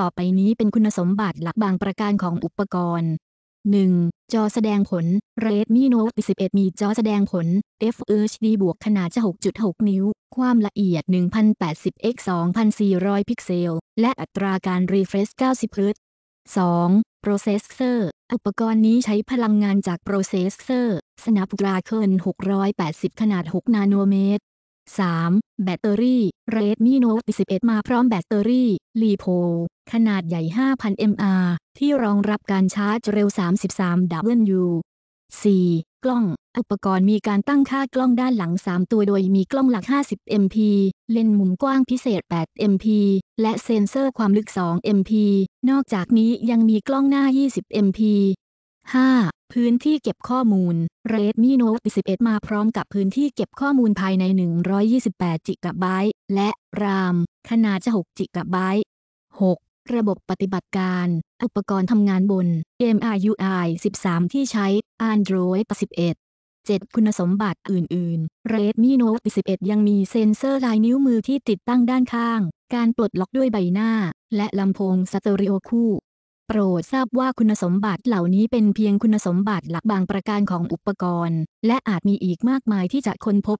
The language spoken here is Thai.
ต่อไปนี้เป็นคุณสมบัติหลักบางประการของอุปกรณ์ 1. จอแสดงผล Redmi Note 11 มีจอแสดงผล FHD บวกขนาดจะ6.6 นิ้ว ความละเอียด 1080x 2400 พิกเซล และอัตราการรีเฟรช90เิรตซ์ 2. โปรเซสเซอร์ อุปกรณ์นี้ใช้พลังงานจากโปรเซสเซอร์ Snapdragon 680 ขนาด 6 นาโนเมตร 3. แบตเตอรี่ Redmi Note 11 มาพร้อมแบตเตอรี่ l i p o ขนาดใหญ่ 5,000 m h ที่รองรับการชาร์จเร็ว 33W 4. กล้อง อุปกรณ์มีการตั้งค่ากล้องด้านหลัง 3 ตัว โดยมีกล้องหลัก 50 MP เลนส์มุมกว้างพิเศษ 8 MP และเซ็นเซอร์ความลึก 2 MP นอกจากนี้ยังมีกล้องหน้า 20 MP 5. พื้นที่เก็บข้อมูล Redmi Note 11 มาพร้อมกับพื้นที่เก็บข้อมูลภายใน 128 g b และ RAM ขนาดจะ6 g b 6ระบบปฏิบัติการ อุปกรณ์ทำงานบน MIUI 13 ที่ใช้ Android 11 7 คุณสมบัติอื่น ๆ Redmi Note 11 ยังมีเซ็นเซอร์ลายนิ้วมือที่ติดตั้งด้านข้าง การปลดล็อกด้วยใบหน้า และลำโพงสเตอริโอคู่ โปรดทราบว่าคุณสมบัติเหล่านี้เป็นเพียงคุณสมบัติหลักบางประการของอุปกรณ์ และอาจมีอีกมากมายที่จะค้นพบ